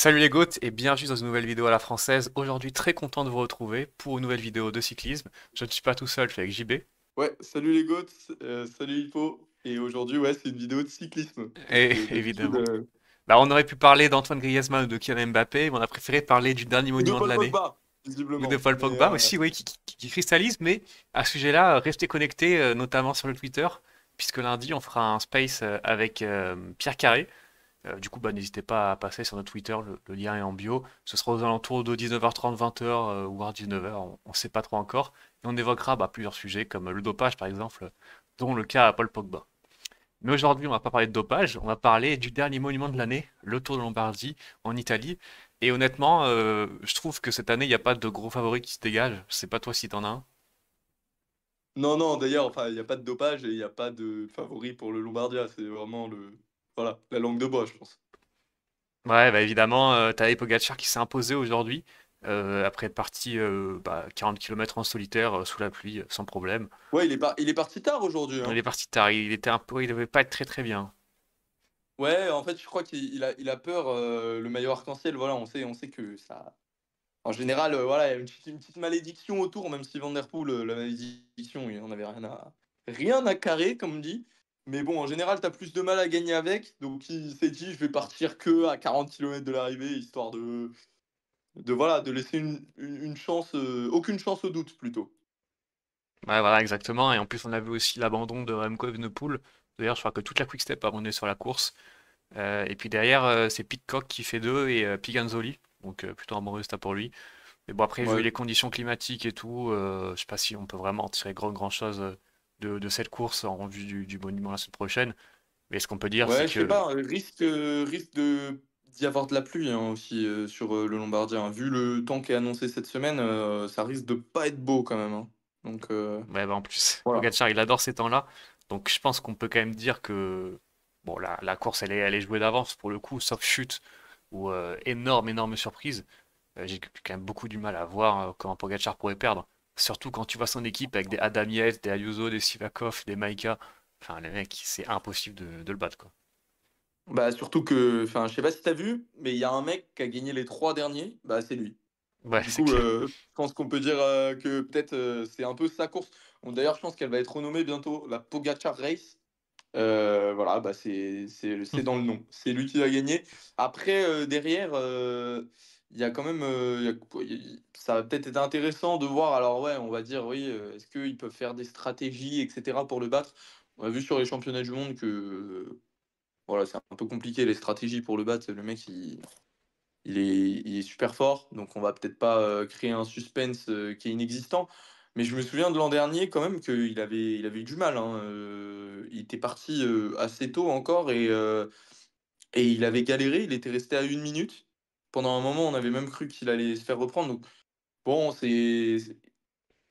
Salut les goats et bienvenue dans une nouvelle vidéo à la française. Aujourd'hui, très content de vous retrouver pour une nouvelle vidéo de cyclisme. Je ne suis pas tout seul, je suis avec JB. Ouais, salut les goats, euh, salut Hippo. Et aujourd'hui, ouais, c'est une vidéo de cyclisme. Et, euh, évidemment. Bah, on aurait pu parler d'Antoine Griezmann ou de Kylian Mbappé, mais on a préféré parler du dernier monument de, l'année. Ou de Paul Pogba euh, aussi, oui, qui, qui, cristallise. Mais à ce sujet-là, restez connectés, notamment sur le Twitter, puisque lundi, on fera un space avec Pierre Carré euh, du coup, bah, n'hésitez pas à passer sur notre Twitter, le, lien est en bio. Ce sera aux alentours de 19h30, 20h, euh, voire 19h, on ne sait pas trop encore. Et on évoquera bah, plusieurs sujets, comme le dopage par exemple, dont le cas à Paul Pogba. Mais aujourd'hui, on ne va pas parler de dopage, on va parler du dernier monument de l'année, le Tour de Lombardie, en Italie. Et honnêtement, euh, je trouve que cette année, il n'y a pas de gros favoris qui se dégagent. Je sais pas toi si tu en as un. Non, non, d'ailleurs, enfin, il n'y a pas de dopage et il n'y a pas de favoris pour le Lombardia. C'est vraiment le, voilà, la langue de bois, je pense. Ouais, bah évidemment, euh, t'avais Pogacar qui s'est imposé aujourd'hui, euh, après être parti 40 euh, bah, km en solitaire, euh, sous la pluie, sans problème. Ouais, il est, il est parti tard aujourd'hui. Hein. Il est parti tard, il était un peu... il devait pas être très très bien. Ouais, en fait, je crois qu'il a, il a peur, le maillot arc-en-ciel, voilà, on sait, on sait que ça... En général, voilà, il y a une petite, malédiction autour, même si Van Der Poel, la malédiction, il n'en avait rien à, rien à carrer, comme on dit. Mais bon, en général, tu as plus de mal à gagner avec. Donc, il s'est dit, je vais partir que à 40 km de l'arrivée, histoire de, de, voilà, de laisser une, chance, euh, aucune chance au doute plutôt. Ouais, voilà, exactement. Et en plus, on avait aussi l'abandon de Remco Evenepoel. D'ailleurs, je crois que toute la quick step a abandonné sur la course. Euh, et puis derrière, euh, c'est Pitcock qui fait deux et Piganzoli. Donc plutôt un bon résultat pour lui. Mais bon, après, vu les conditions climatiques et tout, je sais pas si on peut vraiment tirer grand, grand chose de, cette course en vue du, du monument la semaine prochaine. Mais ce qu'on peut dire, c'est que. Je sais pas, risque, risque de d'y avoir de la pluie hein, aussi euh, sur euh, le Lombardien. Vu le temps qui est annoncé cette semaine, euh, ça risque de pas être beau quand même. Hein. Donc, ouais, bah, en plus, il adore ces temps-là. Donc je pense qu'on peut quand même dire que bon, la, la course, elle est, elle est jouée d'avance pour le coup, sauf chute ou énorme, énorme surprise. J'ai quand même beaucoup du mal à voir comment Pogacar pourrait perdre. Surtout quand tu vois son équipe avec des Adamiel, des Ayuso, des Sivakov, des Maika. Enfin, les mecs, c'est impossible de, le battre. Quoi. Bah, surtout que, enfin, je sais pas si t'as vu, mais il y a un mec qui a gagné les trois derniers, bah, c'est lui. Ouais, du coup, euh, je pense qu'on peut dire euh, que peut-être euh, c'est un peu sa course. D'ailleurs, je pense qu'elle va être renommée bientôt la Pogachar Race. voilà, bah, c'est hmm. dans le nom. C'est lui qui va gagner. Après, derrière, il y a quand même. Euh, ça a peut-être été intéressant de voir. Alors, ouais, on va dire, oui, euh, est-ce qu'ils peuvent faire des stratégies, etc., pour le battre On a vu sur les championnats du monde que. voilà, c'est un peu compliqué les stratégies pour le battre. Le mec, il, est, il est, super fort. Donc, on va peut-être pas euh, créer un suspense qui est inexistant. Mais je me souviens de l'an dernier quand même qu'il avait, il avait eu du mal. Hein, il était parti assez tôt encore et, et il avait galéré. Il était resté à une minute pendant un moment, on avait même cru qu'il allait se faire reprendre. Donc, bon, c'est.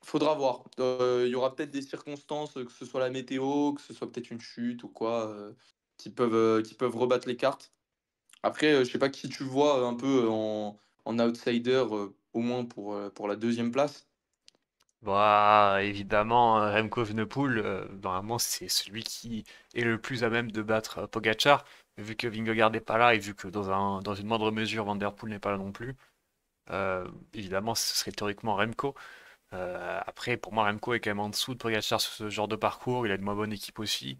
Faudra voir. Euh, il y aura peut-être des circonstances, que ce soit la météo, que ce soit peut-être une chute ou quoi, euh, qui, peuvent, euh, qui peuvent rebattre les cartes. Après, je sais pas qui tu vois un peu en, outsider, au moins pour, pour la deuxième place. Bah, évidemment, hein, Remco Venepoel, normalement, c'est celui qui est le plus à même de battre Pogachar vu que Vingegaard n'est pas là et vu que dans, dans une moindre mesure Van Der n'est pas là non plus, euh, évidemment ce serait théoriquement Remco. Euh, après, pour moi, Remco est quand même en dessous de Pogacar sur ce genre de parcours. Il a une moins bonne équipe aussi,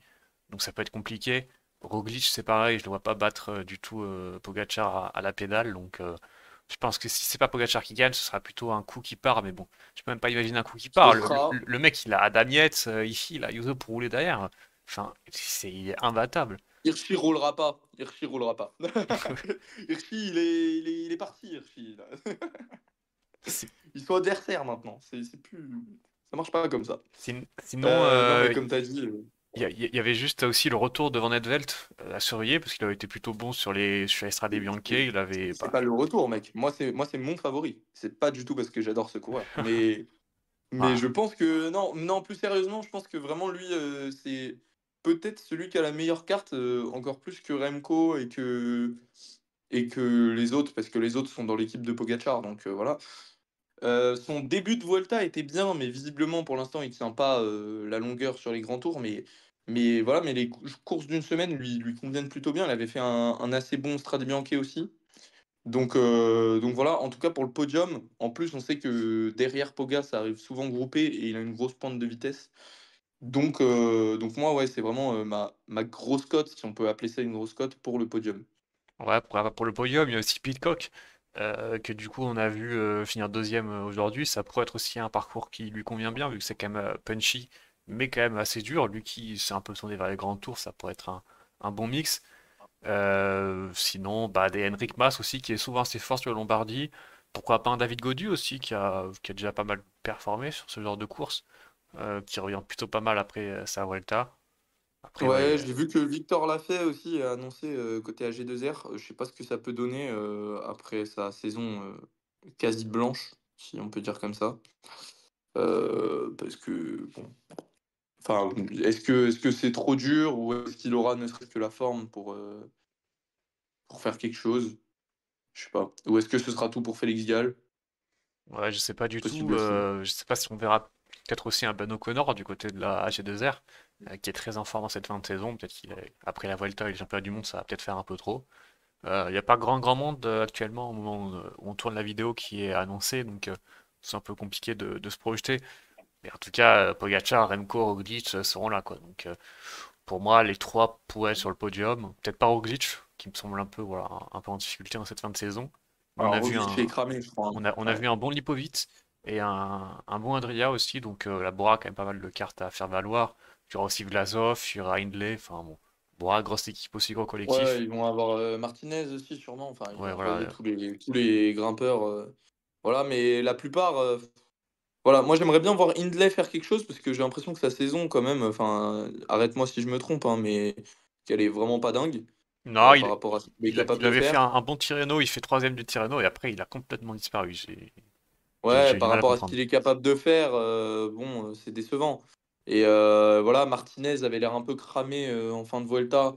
donc ça peut être compliqué. Roglic, c'est pareil, je ne vois pas battre euh, du tout Pogacar à, la pédale, donc je pense que si c'est pas Pogacar qui gagne, ce sera plutôt un coup qui part. Mais bon, je peux même pas imaginer un coup qui part. Le, mec, il a Adam Yates, ici, il a Yuzo pour rouler derrière. Enfin, c'est il imbattable. Hirschi roulera pas. Hirschi roulera pas. Hirschi, il est, il, est, il soit parti, Ils sont adversaires maintenant. C'est plus... Ça marche pas comme ça. sinon, euh, euh, comme tu as dit. Euh, il y, avait juste aussi le retour devant Van à surveiller parce qu'il avait été plutôt bon sur les sur Estrade Bianche. Il avait. C'est pas le retour, mec. Moi, c'est moi, c'est mon favori. C'est pas du tout parce que j'adore ce coureur, mais ah. mais je pense que non, non. Plus sérieusement, je pense que vraiment lui, c'est peut-être celui qui a la meilleure carte, euh, encore plus que Remco et que, et que les autres, parce que les autres sont dans l'équipe de Pogachar, donc euh, voilà. Euh, son début de Vuelta était bien, mais visiblement pour l'instant il ne tient pas la longueur sur les grands tours, mais, mais voilà, mais les courses d'une semaine lui, lui conviennent plutôt bien. Il avait fait un, assez bon Strade Bianche aussi. Donc, donc voilà, en tout cas pour le podium, en plus on sait que derrière Poga ça arrive souvent groupé et il a une grosse pente de vitesse. Donc, euh, donc moi, ouais, c'est vraiment euh, ma, grosse cote, si on peut appeler ça une grosse cote, pour le podium. Ouais, pour, ah bah, le podium, il y a aussi Pitcock, euh, que du coup, on a vu finir deuxième aujourd'hui. Ça pourrait être aussi un parcours qui lui convient bien, vu que c'est quand même punchy, mais quand même assez dur. Lui qui s'est un peu tourné vers les grands tours, ça pourrait être un, bon mix. sinon, bah, des Henrik Mas aussi, qui est souvent assez fort sur la Lombardie. Pourquoi pas un David Godu aussi, qui a, qui a déjà pas mal performé sur ce genre de course. Euh, qui revient plutôt pas mal après euh, sa Vuelta. ouais, j'ai vu que Victor l'a fait aussi, a annoncé euh, côté AG2R. Je sais pas ce que ça peut donner après sa saison quasi blanche, si on peut dire comme ça. parce que, bon. Enfin, est-ce que c'est -ce c'est trop dur ou est-ce qu'il aura ne serait-ce que la forme pour, pour faire quelque chose Je sais pas. Ou est-ce que ce sera tout pour Félix Gall Ouais, je sais pas du tout. Euh, je sais pas si on verra Peut-être aussi un Ben Connor du côté de la AG2R, euh, qui est très en forme en cette fin de saison. Peut-être qu'après la volta et les championnats du monde, ça va peut-être faire un peu trop. Euh, il n'y a pas grand grand monde euh, actuellement au moment où on tourne la vidéo qui est annoncée, donc c'est un peu compliqué de, se projeter. Mais en tout cas, Pogacar, Remco, Roglic seront là. Quoi. Donc pour moi, les trois pourraient être sur le podium. Peut-être pas Roglic, qui me semble un peu, voilà, un peu en difficulté dans cette fin de saison. On, a, vu un... bon Lipovit, et un, bon Adria aussi, donc euh, la Bora a quand même pas mal de cartes à faire valoir. Tu auras aussi Glazov, tu auras Hindley, enfin bon. Bora, grosse équipe aussi, gros collectif. ils vont avoir euh, Martinez aussi sûrement, enfin ils vont euh. tous, les, tous, les, grimpeurs. voilà, mais la plupart... voilà, moi j'aimerais bien voir Hindley faire quelque chose parce que j'ai l'impression que sa saison quand même, enfin arrête-moi si je me trompe, hein, mais qu'elle est vraiment pas dingue. Non, il, avait fait un, bon Tirreno, il fait troisième du Tirreno et après il a complètement disparu. Ouais, par rapport à, ce qu'il est capable de faire, euh, bon, euh, c'est décevant. Et euh, voilà, Martinez avait l'air un peu cramé en fin de Vuelta.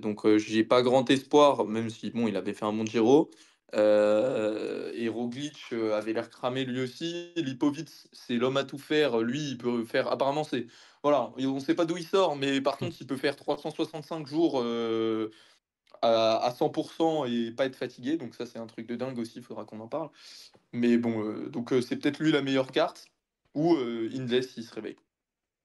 donc, j'ai pas grand espoir, même si, bon, il avait fait un bon Giro. et Roglic avait l'air cramé lui aussi. Lipovic, c'est l'homme à tout faire. Lui, il peut faire. Apparemment, c'est. Voilà, on ne sait pas d'où il sort, mais par hmm. contre, il peut faire 365 jours à 100% et pas être fatigué. Donc ça, c'est un truc de dingue aussi, il faudra qu'on en parle. Mais bon, euh, donc euh, c'est peut-être lui la meilleure carte, ou euh, il s'il se réveille.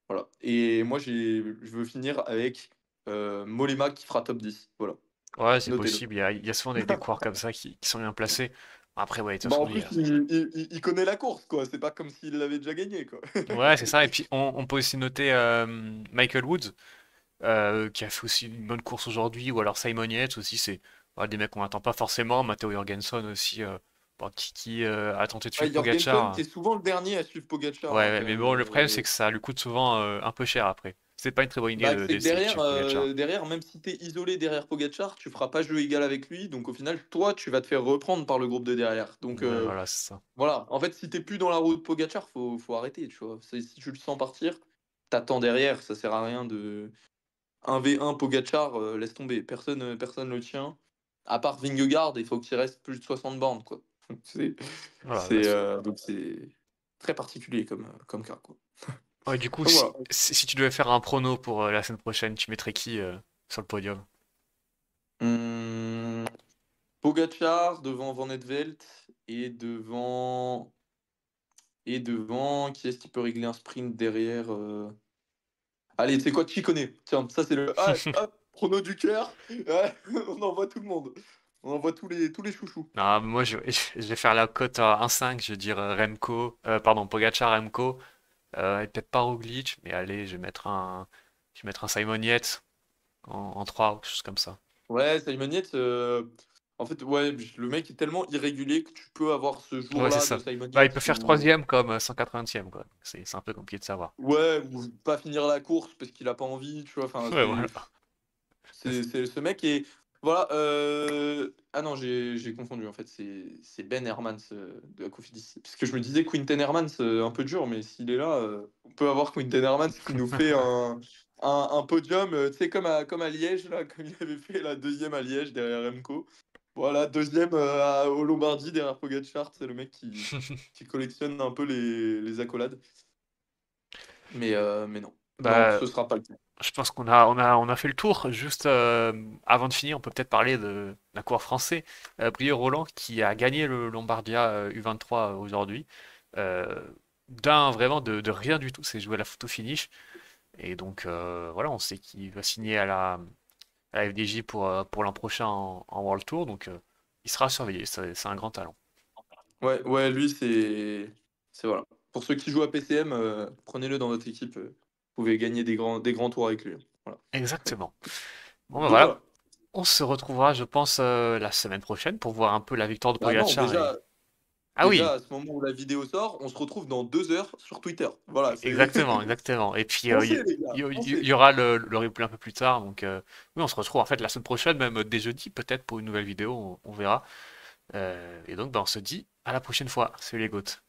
Voilà. Et moi, je veux finir avec euh, Molema qui fera top 10. Voilà. Ouais, c'est possible. Il y, a, souvent des, coureurs comme ça qui, sont bien placés. Après, ouais, bah, en plus, il, connaît la course, quoi. C'est pas comme s'il l'avait déjà gagné, quoi. ouais, c'est ça. Et puis, on, on peut aussi noter Michael Woods, euh, qui a fait aussi une bonne course aujourd'hui, ou alors Simon Yates aussi, c'est des mecs qu'on n'attend pas forcément. Matteo Jorgensen aussi, euh, qui, euh, a tenté de suivre Pogacar. Hein. C'est souvent le dernier à suivre Pogacar. Ouais, hein, mais bon, le problème, c'est que ça lui coûte souvent un peu cher après c'est pas une très bonne idée bah, de, derrière, derrière, même si tu es isolé derrière Pogacar tu feras pas jeu égal avec lui. Donc au final, toi, tu vas te faire reprendre par le groupe de derrière. Donc voilà c'est ça. Voilà. En fait, si t'es plus dans la route de Pogachar, faut, faut arrêter. Tu vois. Si tu le sens partir, t'attends derrière. Ça sert à rien de. 1v1 Pogachar, euh, laisse tomber, personne ne euh, personne le tient. À part Vingegaard, il faut qu'il reste plus de 60 bandes. Quoi. c'est, c'est, euh, donc c'est très particulier comme, comme cas. Quoi. du coup, si, tu devais faire un prono pour la semaine prochaine, tu mettrais qui sur le podium hum, Pogacar Pogachar devant Van Edvelt et devant. Et devant, qui est-ce qui peut régler un sprint derrière Allez, c'est quoi, connaît Tiens, ça c'est le ah, prono du cœur. on envoie tout le monde. On envoie tous les, tous les chouchous. Non, moi, je, vais faire la cote à 1-5. Je vais dire euh, Remco, euh, pardon, Pogacar, Remco. Euh, et peut-être pas Glitch, mais allez, je vais mettre un, je vais mettre un Simon en, 3 ou quelque chose comme ça. Ouais, Simon en fait, ouais, le mec est tellement irrégulier que tu peux avoir ce jour-là de bah, il peut faire troisième comme 180e, euh, quoi. C'est un peu compliqué de savoir. Ouais, ou pas finir la course parce qu'il a pas envie, tu vois. Enfin, C'est ce mec et voilà. Euh, ah non, j'ai confondu en fait. C'est Ben Hermans euh, de la Cofidis. Parce que je me disais Quinten Hermans, un peu dur, mais s'il est là, on peut avoir Quinten Hermans qui nous fait un. Un, podium, tu sais, comme à, comme à Liège, là, comme il avait fait la deuxième à Liège derrière Emco. Voilà, deuxième euh, au Lombardie derrière Pogacar, c'est le mec qui, qui, collectionne un peu les, accolades. Mais, euh, mais non. Bah, ce ne sera pas le cas. Je pense qu'on a, on a, on a fait le tour. Juste euh, avant de finir, on peut peut-être parler d'un coureur français, Brio Roland, qui a gagné le Lombardia U23 aujourd'hui. d'un vraiment de, de, rien du tout, c'est joué à la photo finish. Et donc voilà, on sait qu'il va signer à la, FDJ pour, euh, pour l'an prochain en, World Tour. Donc euh, il sera surveillé, c'est un grand talent. Ouais, ouais lui, c'est. Voilà. Pour ceux qui jouent à PCM, euh, prenez-le dans votre équipe. Vous pouvez gagner des grands, des grands tours avec lui. Exactement. Bon, ben voilà. On se retrouvera, je pense, la semaine prochaine pour voir un peu la victoire de bah Pogacar. Ah oui. À ce moment où la vidéo sort, on se retrouve dans deux heures sur Twitter. Voilà. Exactement, exactement. Et puis, il euh, y, aura le, replay un peu plus tard. Donc, euh, oui, on se retrouve en fait la semaine prochaine, même euh, dès jeudi, peut-être pour une nouvelle vidéo. On, verra. et donc, ben, on se dit à la prochaine fois. Salut les gouttes.